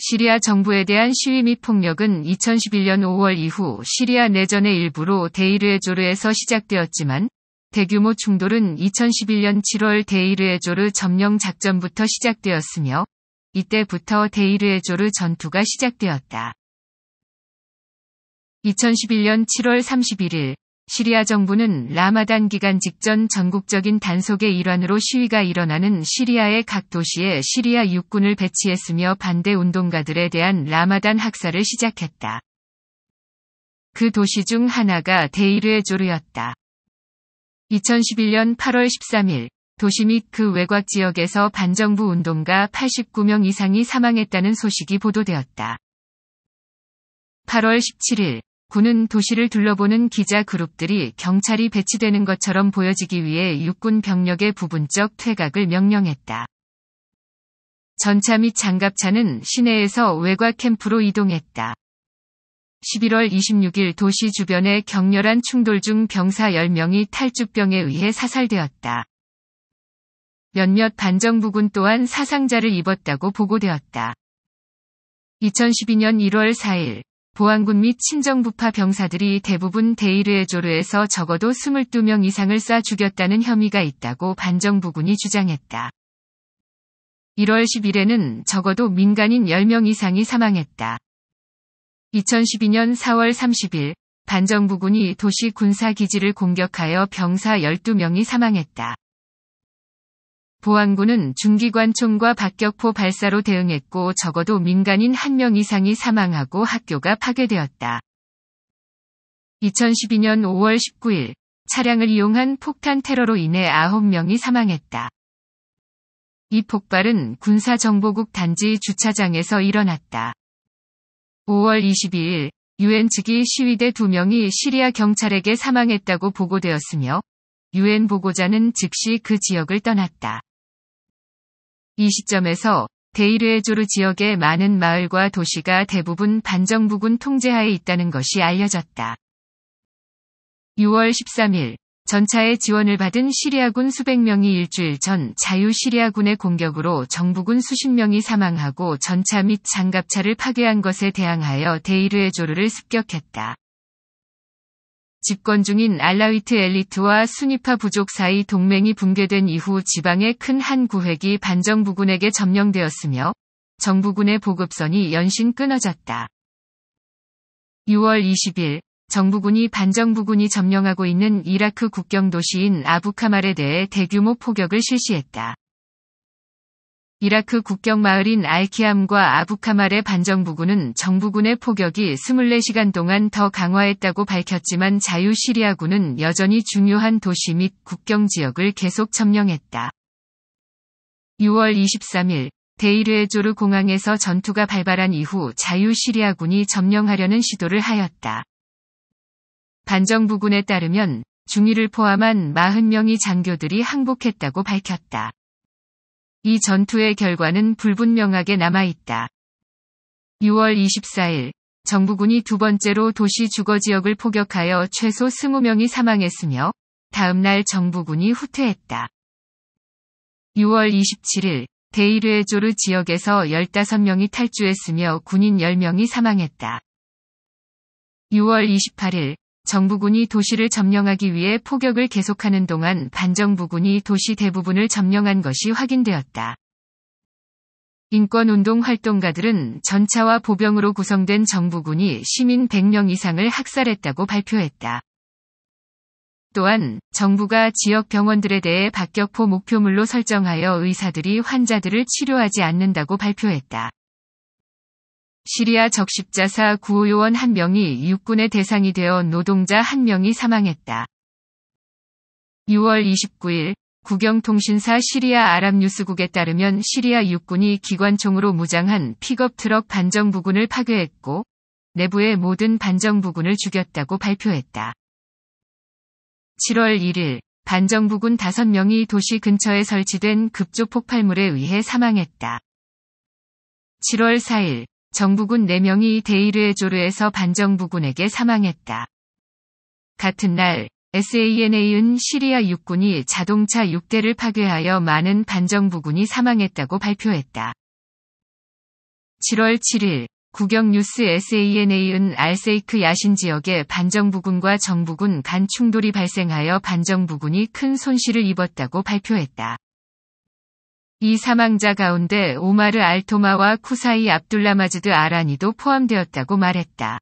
시리아 정부에 대한 시위 및 폭력은 2011년 5월 이후 시리아 내전의 일부로 데이르에조르에서 시작되었지만 대규모 충돌은 2011년 7월 데이르에조르 점령 작전부터 시작되었으며 이때부터 데이르에조르 전투가 시작되었다. 2011년 7월 31일 시리아 정부는 라마단 기간 직전 전국적인 단속의 일환으로 시위가 일어나는 시리아의 각 도시에 시리아 육군을 배치했으며 반대 운동가들에 대한 라마단 학살을 시작했다. 그 도시 중 하나가 데이르의 조르였다. 2011년 8월 13일 도시 및 그 외곽 지역에서 반정부 운동가 89명 이상이 사망했다는 소식이 보도되었다. 8월 17일 군은 도시를 둘러보는 기자 그룹들이 경찰이 배치되는 것처럼 보여지기 위해 육군 병력의 부분적 퇴각을 명령했다. 전차 및 장갑차는 시내에서 외곽 캠프로 이동했다. 11월 26일 도시 주변의 격렬한 충돌 중 병사 10명이 탈주병에 의해 사살되었다. 몇몇 반정부군 또한 사상자를 입었다고 보고되었다. 2012년 1월 4일 보안군 및 친정부파 병사들이 대부분 데이르에조르에서 적어도 22명 이상을 쏴 죽였다는 혐의가 있다고 반정부군이 주장했다. 1월 10일에는 적어도 민간인 10명 이상이 사망했다. 2012년 4월 30일 반정부군이 도시 군사기지를 공격하여 병사 12명이 사망했다. 보안군은 중기관총과 박격포 발사로 대응했고 적어도 민간인 1명 이상이 사망하고 학교가 파괴되었다. 2012년 5월 19일 차량을 이용한 폭탄 테러로 인해 9명이 사망했다. 이 폭발은 군사정보국 단지 주차장에서 일어났다. 5월 22일 유엔 측이 시위대 2명이 시리아 경찰에게 사망했다고 보고되었으며 유엔 보고자는 즉시 그 지역을 떠났다. 이 시점에서 데이르에조르 지역의 많은 마을과 도시가 대부분 반정부군 통제하에 있다는 것이 알려졌다. 6월 13일 전차의 지원을 받은 시리아군 수백 명이 일주일 전 자유 시리아군의 공격으로 정부군 수십 명이 사망하고 전차 및 장갑차를 파괴한 것에 대항하여 데이르에조르를 습격했다. 집권 중인 알라위트 엘리트와 순위파 부족 사이 동맹이 붕괴된 이후 지방의 큰 한 구획이 반정부군에게 점령되었으며 정부군의 보급선이 연신 끊어졌다. 6월 20일 정부군이 반정부군이 점령하고 있는 이라크 국경 도시인 아부카말에 대해 대규모 포격을 실시했다. 이라크 국경 마을인 알키암과 아부카말의 반정부군은 정부군의 포격이 24시간 동안 더 강화했다고 밝혔지만 자유 시리아군은 여전히 중요한 도시 및 국경 지역을 계속 점령했다. 6월 23일 데이르에조르 공항에서 전투가 발발한 이후 자유 시리아군이 점령하려는 시도를 하였다. 반정부군에 따르면 중위를 포함한 40명의 장교들이 항복했다고 밝혔다. 이 전투의 결과는 불분명하게 남아있다. 6월 24일 정부군이 두 번째로 도시 주거 지역을 포격하여 최소 20명이 사망했으며 다음날 정부군이 후퇴했다. 6월 27일 데이르에조르 지역에서 15명이 탈주했으며 군인 10명이 사망했다. 6월 28일 정부군이 도시를 점령하기 위해 포격을 계속하는 동안 반정부군이 도시 대부분을 점령한 것이 확인되었다. 인권운동 활동가들은 전차와 보병으로 구성된 정부군이 시민 100명 이상을 학살했다고 발표했다. 또한 정부가 지역 병원들에 대해 박격포 목표물로 설정하여 의사들이 환자들을 치료하지 않는다고 발표했다. 시리아 적십자사 구호요원 한명이 육군의 대상이 되어 노동자 한명이 사망했다. 6월 29일 국영통신사 시리아 아랍뉴스국에 따르면 시리아 육군이 기관총으로 무장한 픽업 트럭 반정 부군을 파괴했고 내부의 모든 반정 부군을 죽였다고 발표했다. 7월 1일 반정 부군 5명이 도시 근처에 설치된 급조 폭발물에 의해 사망했다. 7월 4일 정부군 4명이 데이르에조르에서 반정부군에게 사망했다. 같은 날, SANA은 시리아 육군이 자동차 6대를 파괴하여 많은 반정부군이 사망했다고 발표했다. 7월 7일, 국영뉴스 SANA은 알세이크 야신 지역에 반정부군과 정부군 간 충돌이 발생하여 반정부군이 큰 손실을 입었다고 발표했다. 이 사망자 가운데 오마르 알토마와 쿠사이 압둘라마즈드 아라니도 포함되었다고 말했다.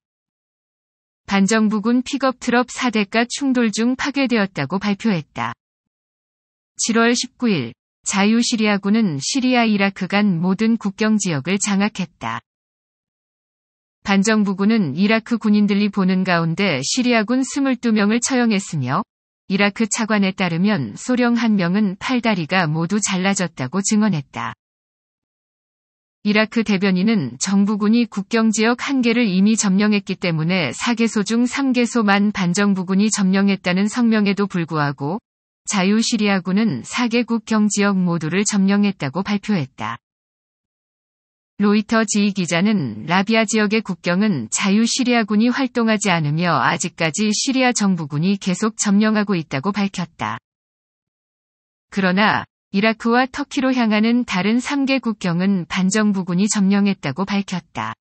반정부군 픽업 트럭 4대가 충돌 중 파괴되었다고 발표했다. 7월 19일 자유시리아군은 시리아 이라크 간 모든 국경 지역을 장악했다. 반정부군은 이라크 군인들이 보는 가운데 시리아군 22명을 처형했으며 이라크 차관에 따르면 소령 한 명은 팔다리가 모두 잘라졌다고 증언했다. 이라크 대변인은 정부군이 국경 지역 한 개를 이미 점령했기 때문에 4개소 중 3개소만 반정부군이 점령했다는 성명에도 불구하고 자유시리아군은 4개 국경 지역 모두를 점령했다고 발표했다. 로이터 지희 기자는 라비아 지역의 국경은 자유 시리아군이 활동하지 않으며 아직까지 시리아 정부군이 계속 점령하고 있다고 밝혔다. 그러나 이라크와 터키로 향하는 다른 3개 국경은 반정부군이 점령했다고 밝혔다.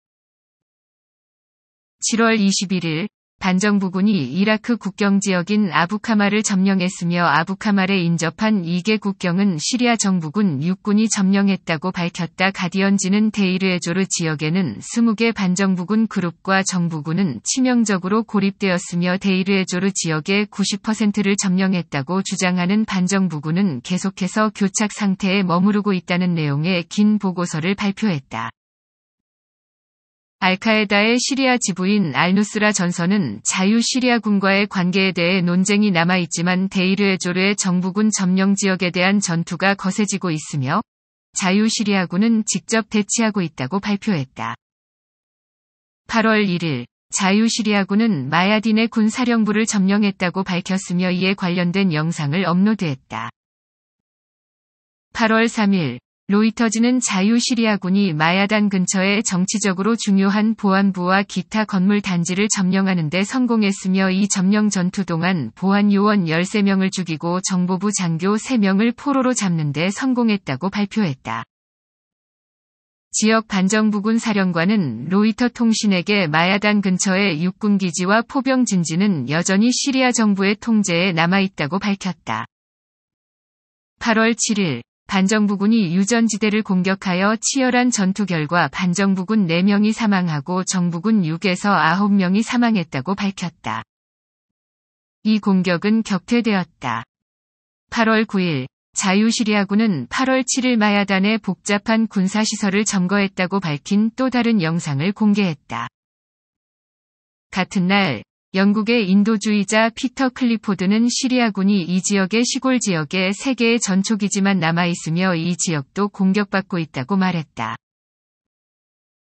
7월 21일 반정부군이 이라크 국경 지역인 아부카마를 점령했으며 아부카마를 인접한 2개 국경은 시리아 정부군 육군이 점령했다고 밝혔다. 가디언지는 데이르에조르 지역에는 20개 반정부군 그룹과 정부군은 치명적으로 고립되었으며 데이르에조르 지역의 90%를 점령했다고 주장하는 반정부군은 계속해서 교착 상태에 머무르고 있다는 내용의 긴 보고서를 발표했다. 알카에다의 시리아 지부인 알누스라 전선은 자유 시리아군과의 관계에 대해 논쟁이 남아있지만 데이르에조르의 정부군 점령 지역에 대한 전투가 거세지고 있으며 자유 시리아군은 직접 대치하고 있다고 발표했다. 8월 1일 자유 시리아군은 마야딘의 군 사령부를 점령했다고 밝혔으며 이에 관련된 영상을 업로드했다. 8월 3일 로이터즈는 자유시리아군이 마야단 근처의 정치적으로 중요한 보안부와 기타 건물 단지를 점령하는 데 성공했으며 이 점령 전투 동안 보안 요원 13명을 죽이고 정보부 장교 3명을 포로로 잡는 데 성공했다고 발표했다. 지역 반정부군 사령관은 로이터 통신에게 마야단 근처의 육군 기지와 포병 진지는 여전히 시리아 정부의 통제에 남아 있다고 밝혔다. 8월 7일 반정부군이 유전지대를 공격하여 치열한 전투 결과 반정부군 4명이 사망하고 정부군 6에서 9명이 사망했다고 밝혔다. 이 공격은 격퇴되었다. 8월 9일 자유시리아군은 8월 7일 마야단의 복잡한 군사시설을 점거했다고 밝힌 또 다른 영상을 공개했다. 같은 날 영국의 인도주의자 피터 클리포드는 시리아군이 이 지역의 시골 지역에 세계의 전초기지만 남아있으며 이 지역도 공격받고 있다고 말했다.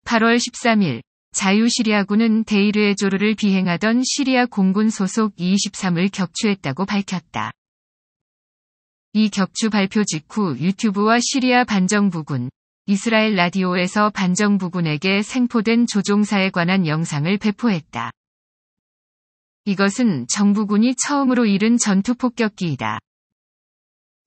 8월 13일 자유시리아군은 데이르의 조르를 비행하던 시리아 공군 소속 23을 격추했다고 밝혔다. 이 격추 발표 직후 유튜브와 시리아 반정부군, 이스라엘 라디오에서 반정부군에게 생포된 조종사에 관한 영상을 배포했다. 이것은 정부군이 처음으로 잃은 전투폭격기이다.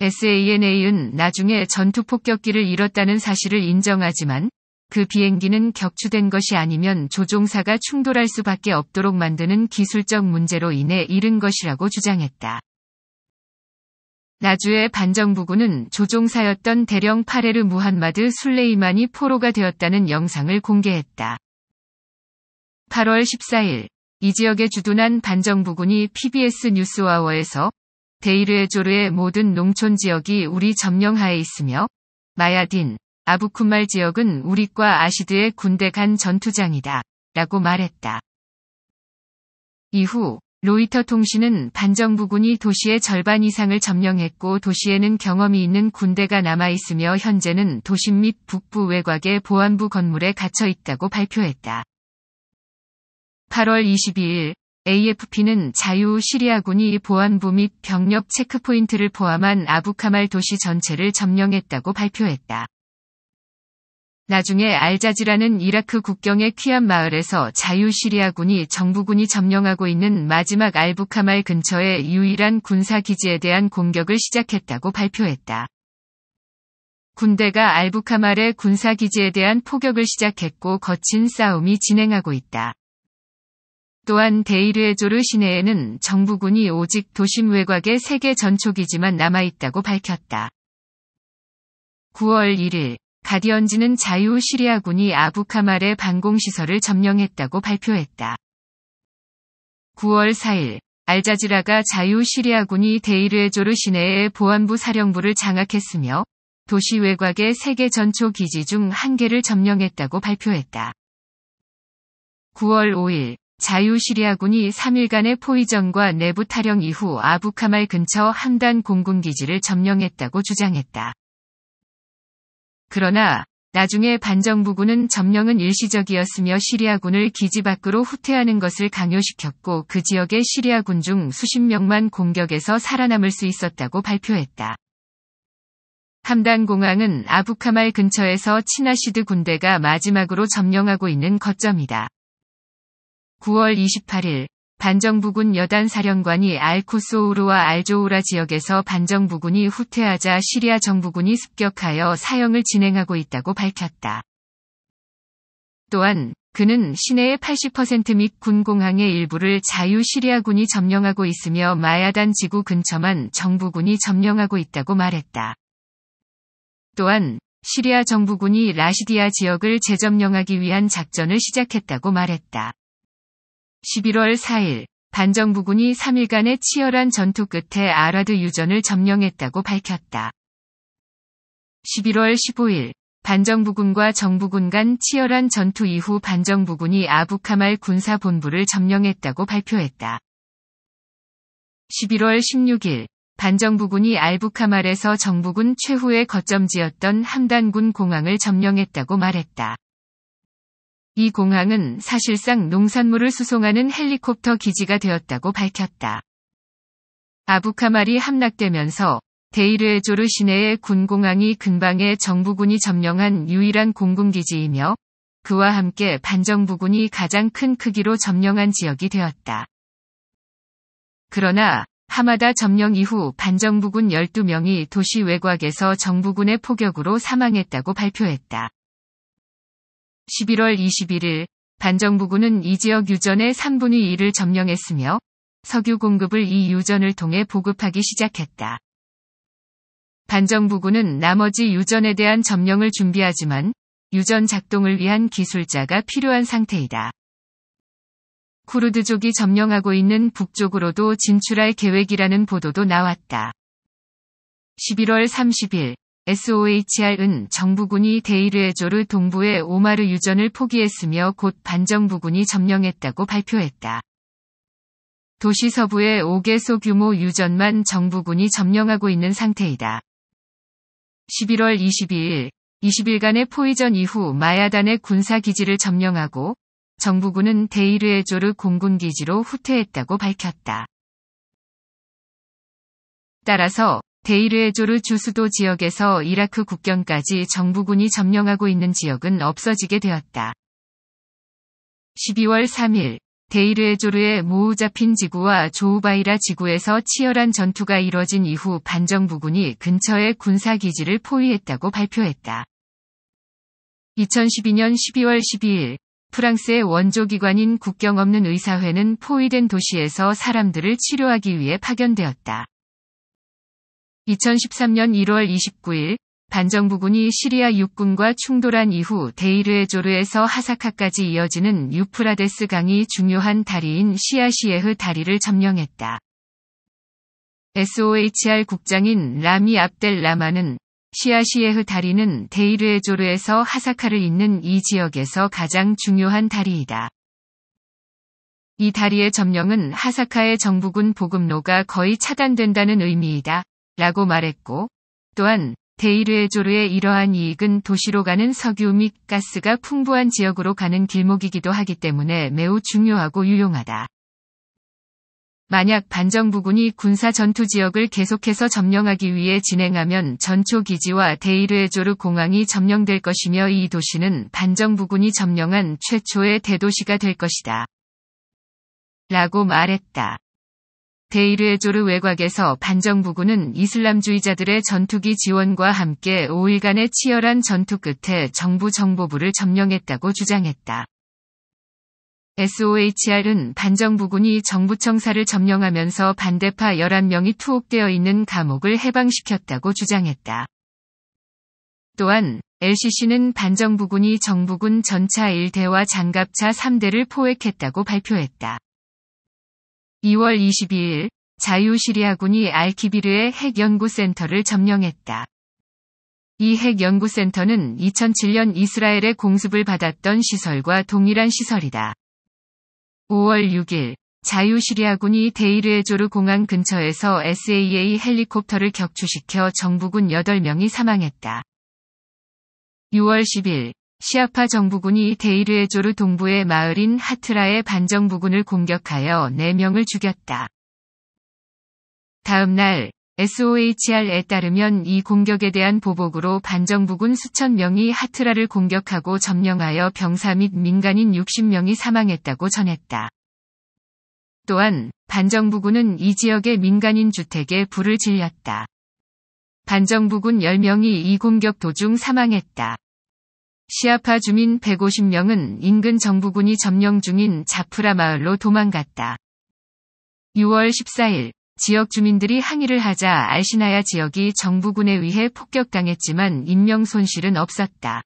SANA은 나중에 전투폭격기를 잃었다는 사실을 인정하지만 그 비행기는 격추된 것이 아니면 조종사가 충돌할 수밖에 없도록 만드는 기술적 문제로 인해 잃은 것이라고 주장했다. 나주의 반정부군은 조종사였던 대령 파레르 무한마드 술레이만이 포로가 되었다는 영상을 공개했다. 8월 14일 이 지역에 주둔한 반정부군이 PBS 뉴스와워에서 데이르에조르의 모든 농촌 지역이 우리 점령하에 있으며 마야딘, 아부쿠말 지역은 우리과 아시드의 군대 간 전투장이다. 라고 말했다. 이후 로이터 통신은 반정부군이 도시의 절반 이상을 점령했고 도시에는 경험이 있는 군대가 남아있으며 현재는 도심 및 북부 외곽의 보안부 건물에 갇혀 있다고 발표했다. 8월 22일 AFP는 자유 시리아군이 보안부 및 병력 체크포인트를 포함한 아부카말 도시 전체를 점령했다고 발표했다. 나중에 알자지라는 이라크 국경의 퀴안 마을에서 자유 시리아군이 정부군이 점령하고 있는 마지막 알부카말 근처의 유일한 군사 기지에 대한 공격을 시작했다고 발표했다. 군대가 알부카말의 군사 기지에 대한 포격을 시작했고 거친 싸움이 진행하고 있다. 또한 데이르에조르 시내에는 정부군이 오직 도심 외곽의 세계 전초기지만 남아있다고 밝혔다. 9월 1일 가디언지는 자유 시리아군이 아부카말의 방공시설을 점령했다고 발표했다. 9월 4일 알자지라가 자유 시리아군이 데이르에조르 시내의 보안부 사령부를 장악했으며 도시 외곽의 세계 전초 기지 중 한 개를 점령했다고 발표했다. 9월 5일 자유시리아군이 3일간의 포위전과 내부 타령 이후 아부카말 근처 함단 공군기지를 점령했다고 주장했다. 그러나 나중에 반정부군은 점령은 일시적이었으며 시리아군을 기지 밖으로 후퇴하는 것을 강요시켰고 그 지역의 시리아군 중 수십 명만 공격에서 살아남을 수 있었다고 발표했다. 함단 공항은 아부카말 근처에서 친나시드 군대가 마지막으로 점령하고 있는 거점이다. 9월 28일 반정부군 여단 사령관이 알코소우르와 알조우라 지역에서 반정부군이 후퇴하자 시리아 정부군이 습격하여 사형을 진행하고 있다고 밝혔다. 또한 그는 시내의 80%및 군공항의 일부를 자유 시리아군이 점령하고 있으며 마야단 지구 근처만 정부군이 점령하고 있다고 말했다. 또한 시리아 정부군이 라시디아 지역을 재점령하기 위한 작전을 시작했다고 말했다. 11월 4일 반정부군이 3일간의 치열한 전투 끝에 아라드 유전을 점령했다고 밝혔다. 11월 15일 반정부군과 정부군 간 치열한 전투 이후 반정부군이 아부카말 군사본부를 점령했다고 발표했다. 11월 16일 반정부군이 알부카말에서 정부군 최후의 거점지였던 함단군 공항을 점령했다고 말했다. 이 공항은 사실상 농산물을 수송하는 헬리콥터 기지가 되었다고 밝혔다. 아부카말이 함락되면서 데이르에조르 시내의 군공항이 근방에 정부군이 점령한 유일한 공군기지이며 그와 함께 반정부군이 가장 큰 크기로 점령한 지역이 되었다. 그러나 하마다 점령 이후 반정부군 12명이 도시 외곽에서 정부군의 포격으로 사망했다고 발표했다. 11월 21일 반정부군은 이 지역 유전의 3분의 1을 점령했으며 석유 공급을 이 유전을 통해 보급하기 시작했다. 반정부군은 나머지 유전에 대한 점령을 준비하지만 유전 작동을 위한 기술자가 필요한 상태이다. 쿠르드족이 점령하고 있는 북쪽으로도 진출할 계획이라는 보도도 나왔다. 11월 30일 SOHR은 정부군이 데이르에조르 동부의 오마르 유전을 포기했으며 곧 반정부군이 점령했다고 발표했다. 도시 서부의 5개 소규모 유전만 정부군이 점령하고 있는 상태이다. 11월 22일, 20일간의 포위전 이후 마야단의 군사기지를 점령하고 정부군은 데이르에조르 공군기지로 후퇴했다고 밝혔다. 따라서 데이르에조르 주수도 지역에서 이라크 국경까지 정부군이 점령하고 있는 지역은 없어지게 되었다. 12월 3일 데이르에조르의 모우 잡힌 지구와 조우바이라 지구에서 치열한 전투가 이뤄진 이후 반정부군이 근처의 군사기지를 포위했다고 발표했다. 2012년 12월 12일 프랑스의 원조기관인 국경 없는 의사회는 포위된 도시에서 사람들을 치료하기 위해 파견되었다. 2013년 1월 29일 반정부군이 시리아 육군과 충돌한 이후 데이르에조르에서 하사카까지 이어지는 유프라데스 강이 중요한 다리인 시아시에흐 다리를 점령했다. SOHR 국장인 라미 압델 라마는 시아시에흐 다리는 데이르에조르에서 하사카를 잇는 이 지역에서 가장 중요한 다리이다. 이 다리의 점령은 하사카의 정부군 보급로가 거의 차단된다는 의미이다. 라고 말했고 또한 데이르에조르의 이러한 이익은 도시로 가는 석유 및 가스가 풍부한 지역으로 가는 길목이기도 하기 때문에 매우 중요하고 유용하다. 만약 반정부군이 군사 전투 지역을 계속해서 점령하기 위해 진행하면 전초 기지와 데이르에조르 공항이 점령될 것이며 이 도시는 반정부군이 점령한 최초의 대도시가 될 것이다. 라고 말했다. 데이르에조르 외곽에서 반정부군은 이슬람주의자들의 전투기 지원과 함께 5일간의 치열한 전투 끝에 정부 정보부를 점령했다고 주장했다. SOHR은 반정부군이 정부청사를 점령하면서 반대파 11명이 투옥되어 있는 감옥을 해방시켰다고 주장했다. 또한 LCC는 반정부군이 정부군 전차 1대와 장갑차 3대를 포획했다고 발표했다. 2월 22일 자유시리아군이 알키비르의 핵연구센터를 점령했다. 이 핵연구센터는 2007년 이스라엘의 공습을 받았던 시설과 동일한 시설이다. 5월 6일 자유시리아군이 데이르에조르 공항 근처에서 SAA 헬리콥터를 격추시켜 정부군 8명이 사망했다. 6월 10일 시아파 정부군이 데이르에조르 동부의 마을인 하트라의 반정 부군을 공격하여 4명을 죽였다. 다음 날 SOHR에 따르면 이 공격에 대한 보복으로 반정부군 수천 명이 하트라를 공격하고 점령하여 병사 및 민간인 60명이 사망했다고 전했다. 또한 반정부군은 이 지역의 민간인 주택에 불을 질렸다. 반정부군 10명이 이 공격 도중 사망했다. 시아파 주민 150명은 인근 정부군이 점령 중인 자프라 마을로 도망갔다. 6월 14일 지역 주민들이 항의를 하자 알시나야 지역이 정부군에 의해 폭격당했지만 인명 손실은 없었다.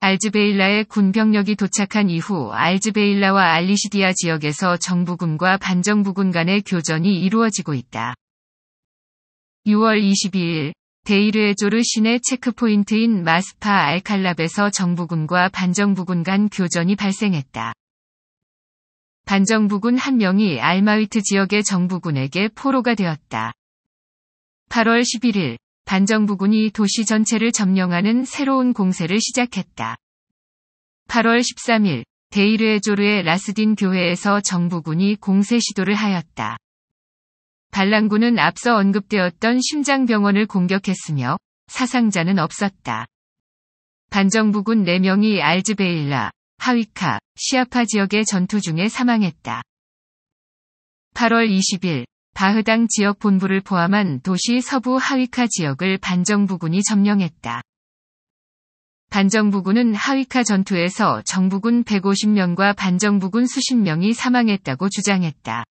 알즈베일라의 군병력이 도착한 이후 알즈베일라와 알리시디아 지역에서 정부군과 반정부군 간의 교전이 이루어지고 있다. 6월 22일 데이르에조르 시내 체크포인트인 마스파 알칼랍에서 정부군과 반정부군 간 교전이 발생했다. 반정부군 한 명이 알마위트 지역의 정부군에게 포로가 되었다. 8월 11일 반정부군이 도시 전체를 점령하는 새로운 공세를 시작했다. 8월 13일 데이르에조르의 라스딘 교회에서 정부군이 공세 시도를 하였다. 반란군은 앞서 언급되었던 심장병원을 공격했으며 사상자는 없었다. 반정부군 4명이 알즈베일라, 하위카, 시아파 지역의 전투 중에 사망했다. 8월 20일 바흐당 지역 본부를 포함한 도시 서부 하위카 지역을 반정부군이 점령했다. 반정부군은 하위카 전투에서 정부군 150명과 반정부군 수십 명이 사망했다고 주장했다.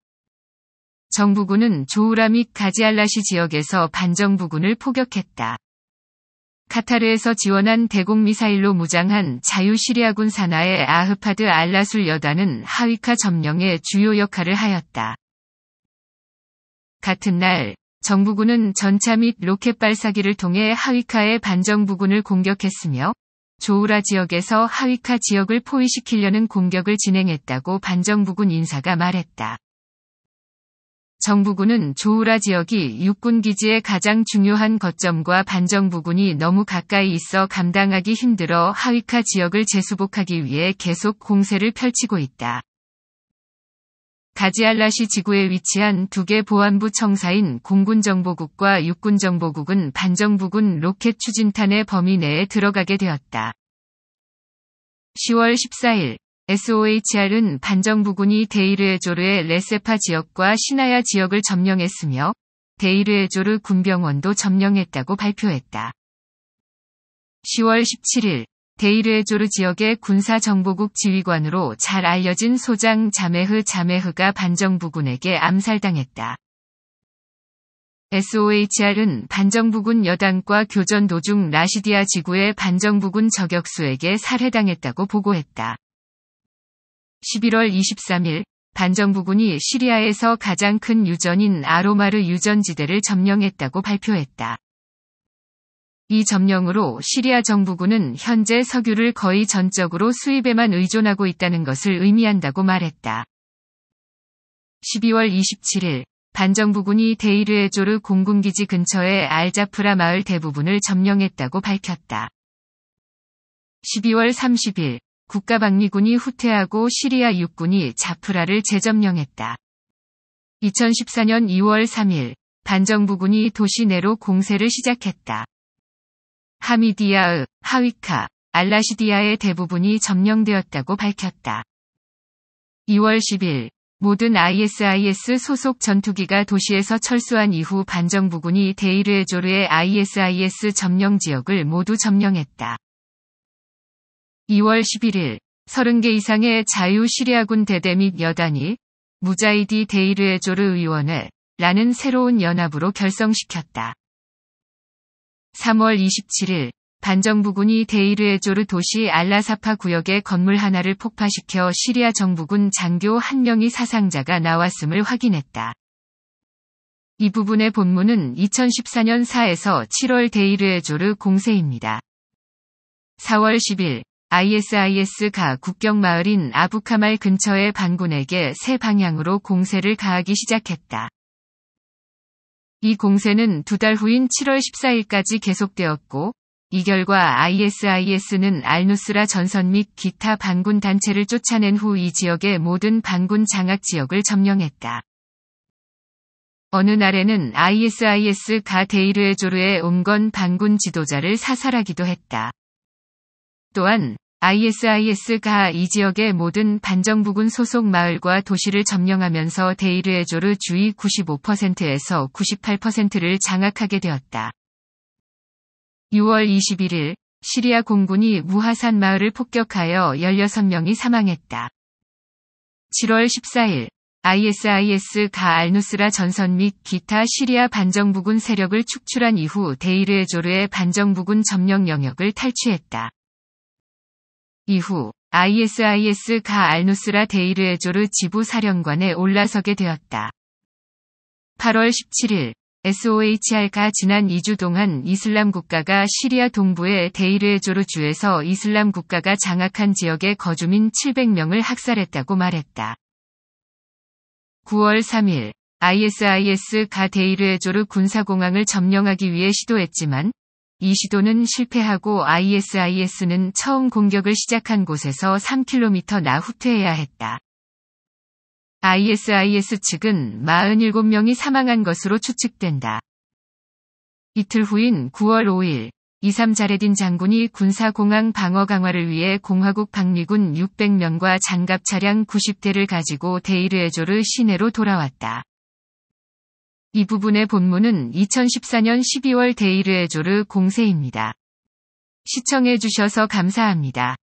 정부군은 조우라 및 가지알라시 지역에서 반정부군을 포격했다. 카타르에서 지원한 대공 미사일로 무장한 자유시리아군 산하의 아흐파드 알라술 여단은 하위카 점령의 주요 역할을 하였다. 같은 날, 정부군은 전차 및 로켓 발사기를 통해 하위카의 반정부군을 공격했으며, 조우라 지역에서 하위카 지역을 포위시키려는 공격을 진행했다고 반정부군 인사가 말했다. 정부군은 조우라 지역이 육군 기지의 가장 중요한 거점과 반정부군이 너무 가까이 있어 감당하기 힘들어 하위카 지역을 재수복하기 위해 계속 공세를 펼치고 있다. 가지알라시 지구에 위치한 두 개 보안부 청사인 공군정보국과 육군정보국은 반정부군 로켓 추진탄의 범위 내에 들어가게 되었다. 10월 14일 SOHR은 반정부군이 데이르에조르의 레세파 지역과 시나야 지역을 점령했으며 데이르에조르 군병원도 점령했다고 발표했다. 10월 17일 데이르에조르 지역의 군사정보국 지휘관으로 잘 알려진 소장 자메흐 자메흐가 반정부군에게 암살당했다. SOHR은 반정부군 여당과 교전 도중 라시디아 지구의 반정부군 저격수에게 살해당했다고 보고했다. 11월 23일 반정부군이 시리아에서 가장 큰 유전인 아로마르 유전지대를 점령했다고 발표했다. 이 점령으로 시리아 정부군은 현재 석유를 거의 전적으로 수입에만 의존하고 있다는 것을 의미한다고 말했다. 12월 27일 반정부군이 데이르에조르 공군기지 근처의 알자프라 마을 대부분을 점령했다고 밝혔다. 12월 30일 국가방위군이 후퇴하고 시리아 육군이 자프라를 재점령했다. 2014년 2월 3일 반정부군이 도시 내로 공세를 시작했다. 하미디아의 하위카, 알라시디아의 대부분이 점령되었다고 밝혔다. 2월 10일 모든 ISIS 소속 전투기가 도시에서 철수한 이후 반정부군이 데이르에조르의 ISIS 점령 지역을 모두 점령했다. 2월 11일 30개 이상의 자유시리아군 대대 및 여단이 무자이디 데이르에 조르 의원을 라는 새로운 연합으로 결성시켰다. 3월 27일 반정부군이 데이르에 조르 도시 알라사파 구역의 건물 하나를 폭파시켜 시리아 정부군 장교 한 명이 사상자가 나왔음을 확인했다. 이 부분의 본문은 2014년 4에서 7월 데이르에 조르 공세입니다. 4월 10일 ISIS가 국경 마을인 아부카말 근처의 반군에게 세 방향으로 공세를 가하기 시작했다. 이 공세는 두 달 후인 7월 14일까지 계속되었고, 이 결과 ISIS는 알누스라 전선 및 기타 반군 단체를 쫓아낸 후 이 지역의 모든 반군 장악 지역을 점령했다. 어느 날에는 ISIS가 데이르에조르의온건 반군 지도자를 사살하기도 했다. 또한 ISIS가 이 지역의 모든 반정부군 소속 마을과 도시를 점령하면서 데이르에조르 주위 95%에서 98%를 장악하게 되었다. 6월 21일 시리아 공군이 무하산 마을을 폭격하여 16명이 사망했다. 7월 14일 ISIS가 알누스라 전선 및 기타 시리아 반정부군 세력을 축출한 이후 데이르에조르의 반정부군 점령 영역을 탈취했다. 이후 ISIS 가 알누스라 데이르 에조르 지부 사령관에 올라서게 되었다. 8월 17일 SOHR가 지난 2주 동안 이슬람 국가가 시리아 동부의 데이르 에조르 주에서 이슬람 국가가 장악한 지역에 거주민 700명을 학살했다고 말했다. 9월 3일 ISIS가 데이르 에조르 군사공항을 점령하기 위해 시도했지만 이 시도는 실패하고 ISIS는 처음 공격을 시작한 곳에서 3km나 후퇴해야 했다. ISIS 측은 47명이 사망한 것으로 추측된다. 이틀 후인 9월 5일, 2.3 자레딘 장군이 군사공항 방어 강화를 위해 공화국 박리군 600명과 장갑 차량 90대를 가지고 데이르에조르 시내로 돌아왔다. 이 부분의 본문은 2014년 12월 데이르에조르 공세입니다. 시청해주셔서 감사합니다.